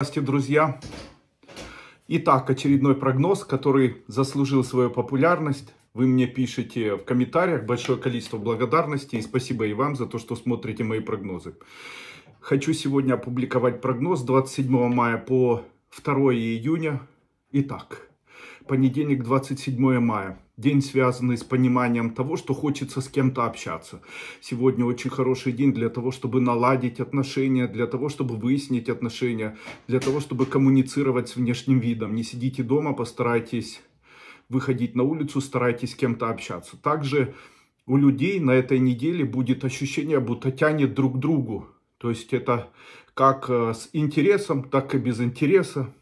Здравствуйте, друзья! Итак, очередной прогноз, который заслужил свою популярность. Вы мне пишете в комментариях большое количество благодарности и спасибо и вам за то, что смотрите мои прогнозы. Хочу сегодня опубликовать прогноз 27 мая по 2 июня. Итак, понедельник, 27 мая. День, связанный с пониманием того, что хочется с кем-то общаться. Сегодня очень хороший день для того, чтобы наладить отношения, для того, чтобы выяснить отношения, для того, чтобы коммуницировать с внешним видом. Не сидите дома, постарайтесь выходить на улицу, старайтесь с кем-то общаться. Также у людей на этой неделе будет ощущение, будто тянет друг к другу. То есть это как э, с интересом, так и без интереса.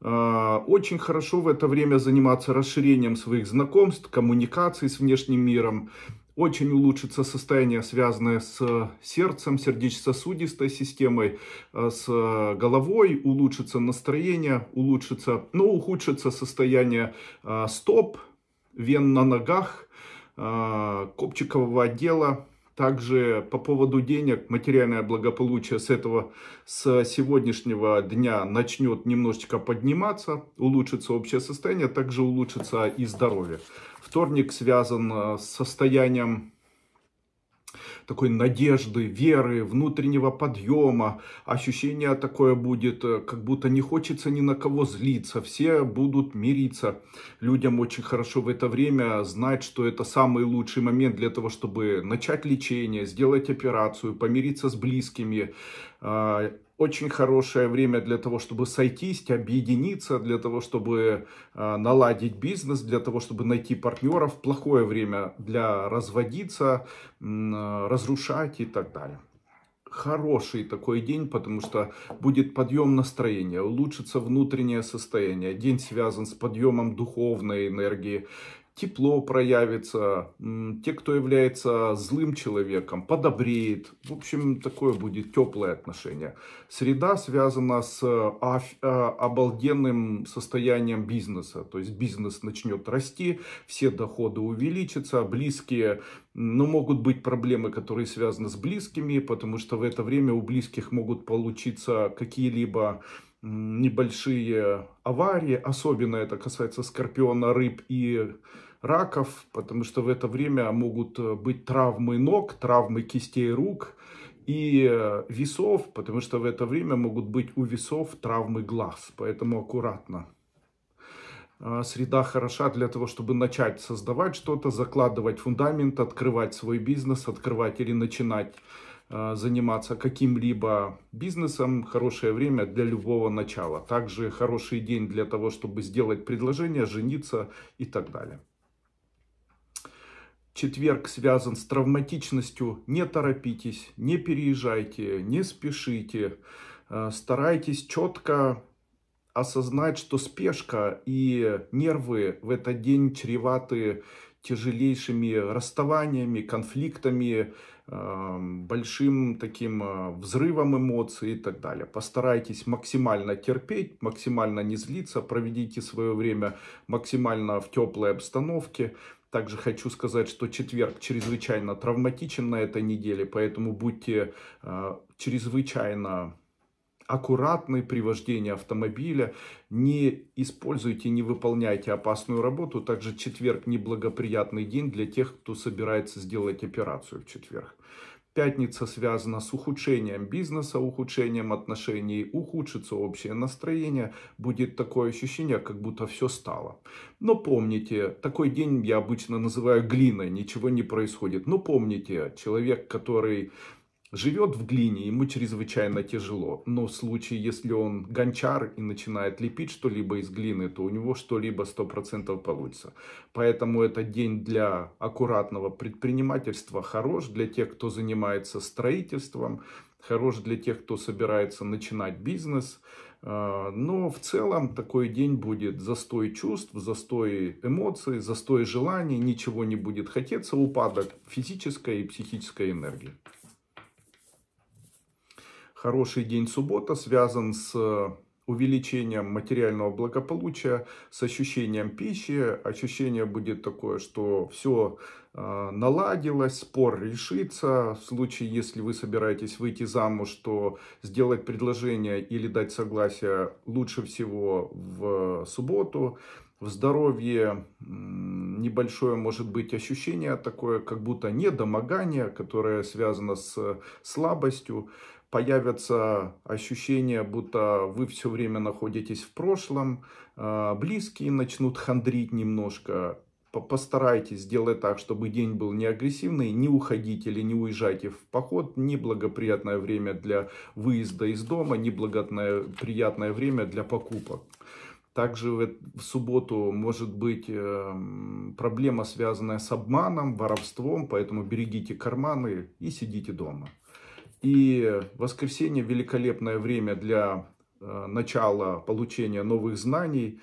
А, очень хорошо в это время заниматься расширением своих знакомств, коммуникаций с внешним миром. Очень улучшится состояние, связанное с сердцем, сердечно-сосудистой системой, а, с головой. Улучшится настроение, улучшится, ну, ухудшится состояние а, стоп, вен на ногах, копчикового отдела, также по поводу денег, материальное благополучие с этого, с сегодняшнего дня начнет немножечко подниматься, улучшится общее состояние, также улучшится и здоровье. Вторник связан э, с состоянием такой надежды, веры, внутреннего подъема. Ощущение такое будет, э, как будто не хочется ни на кого злиться. Все будут мириться. Людям очень хорошо в это время знать, что это самый лучший момент для того, чтобы начать лечение, сделать операцию, помириться с близкими, а, очень хорошее время для того, чтобы сойтись, объединиться, для того, чтобы а, наладить бизнес, для того, чтобы найти партнеров. Плохое время для разводиться, разрушать и так далее хороший такой день, потому что будет подъем настроения, улучшится внутреннее состояние. День связан с подъемом духовной энергии, тепло проявится, те, кто является злым человеком, подобреет. В общем, такое будет теплое отношение. Среда связана с э, э, обалденным состоянием бизнеса. То есть бизнес начнет расти, все доходы увеличатся, а близкие, но ну, могут быть проблемы, которые связаны с близкими, потому что в это время у близких могут получиться какие-либо небольшие аварии, особенно это касается скорпиона, рыб и раков, потому что в это время могут э, быть травмы ног, травмы кистей рук и э, весов, потому что в это время могут быть у весов травмы глаз, поэтому аккуратно. А, среда хороша для того, чтобы начать создавать что-то, закладывать фундамент, открывать свой бизнес, открывать или начинать Э, заниматься каким-либо бизнесом, хорошее время для любого начала. Также хороший день для того, чтобы сделать предложение, жениться и так далее. Четверг связан с травматичностью. Не торопитесь, не переезжайте, не спешите. Э, старайтесь четко осознать, что спешка и нервы в этот день чреваты тяжелейшими расставаниями, конфликтами, эм, большим таким э, взрывом эмоций и так далее. Постарайтесь максимально терпеть, максимально не злиться, проведите свое время максимально в теплой обстановке. Также хочу сказать, что четверг чрезвычайно травматичен на этой неделе, поэтому будьте э, чрезвычайно аккуратны при вождении автомобиля, не используйте, не выполняйте опасную работу. Также четверг неблагоприятный день для тех, кто собирается сделать операцию в четверг. Пятница связана с ухудшением бизнеса, ухудшением отношений, ухудшится общее настроение, будет такое ощущение, как будто все стало. Но помните, такой день я обычно называю глиной, ничего не происходит. Но помните, человек, который живет в глине, ему чрезвычайно тяжело. Но в случае, если он гончар и начинает лепить что-либо из глины, то у него что-либо 100% получится. Поэтому этот день для аккуратного предпринимательства хорош, для тех, кто занимается строительством, хорош для тех, кто собирается начинать бизнес. А, но в целом такой день будет застой чувств, застой эмоций, застой желаний, ничего не будет хотеться, упадок физической и психической энергии хороший день суббота связан с э, увеличением материального благополучия, с ощущением пищи. Ощущение будет такое, что все э, наладилось, спор решится. В случае, если вы собираетесь выйти замуж, то сделать предложение или дать согласие лучше всего в субботу. В здоровье небольшое может быть ощущение такое, как будто недомогание, которое связано с э, слабостью. Появятся ощущения, будто вы все время находитесь в прошлом, э, близкие начнут хандрить немножко, постарайтесь сделать так, чтобы день был не агрессивный, не уходите или не уезжайте в поход, неблагоприятное время для выезда из дома, неблагоприятное время для покупок. Также в, субботу может быть эм, проблема, связанная с обманом, воровством, поэтому берегите карманы и сидите дома. И воскресенье великолепное время для э, начала получения новых знаний.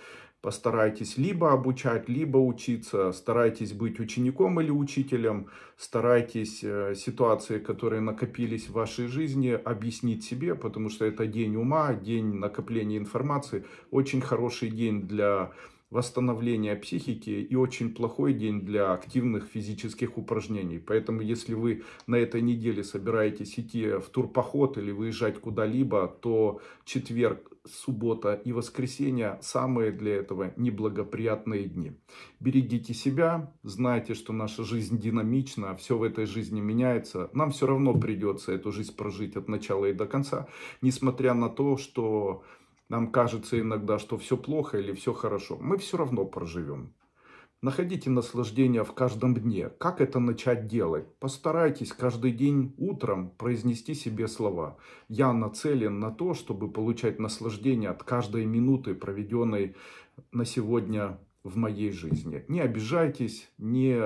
Постарайтесь либо обучать, либо учиться. Старайтесь быть учеником или учителем. Старайтесь э, ситуации, которые накопились в вашей жизни, объяснить себе, потому что это день ума, день накопления информации. Очень хороший день для восстановления психики и очень плохой день для активных физических упражнений. Поэтому, если вы на этой неделе собираетесь идти в турпоход или выезжать куда-либо, то четверг, суббота и воскресенье самые для этого неблагоприятные дни. Берегите себя, знайте, что наша жизнь динамична, все в этой жизни меняется. Нам все равно придется эту жизнь прожить от начала и до конца, несмотря на то, что нам кажется иногда, что все плохо или все хорошо. Мы все равно проживем. Находите наслаждение в каждом дне. Как это начать делать? Постарайтесь каждый день утром произнести себе слова. Я нацелен на то, чтобы получать наслаждение от каждой минуты, проведенной на сегодня в моей жизни. Не обижайтесь, не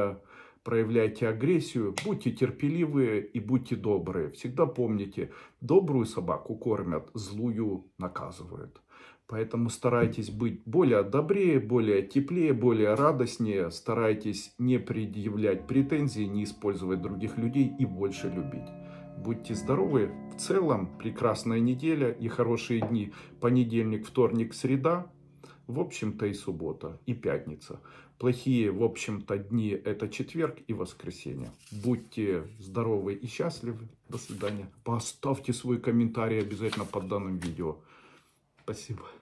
проявляйте агрессию, будьте терпеливые и будьте добрые. Всегда помните, добрую собаку кормят, злую наказывают. Поэтому старайтесь быть более добрее, более теплее, более радостнее. Старайтесь не предъявлять претензии, не использовать других людей и больше любить. Будьте здоровы. В целом прекрасная неделя и хорошие дни. Понедельник, вторник, среда в общем-то, и суббота, и пятница. Плохие, в общем-то, дни – это четверг и воскресенье. Будьте здоровы и счастливы. До свидания. Поставьте свой комментарий обязательно под данным видео. Спасибо.